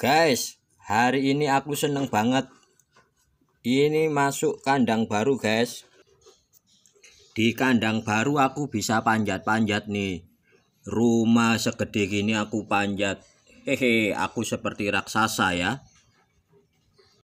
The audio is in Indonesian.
Guys, hari ini aku seneng banget. Ini masuk kandang baru, guys. Di kandang baru aku bisa panjat-panjat nih. Rumah segede gini aku panjat. Hehe, aku seperti raksasa ya.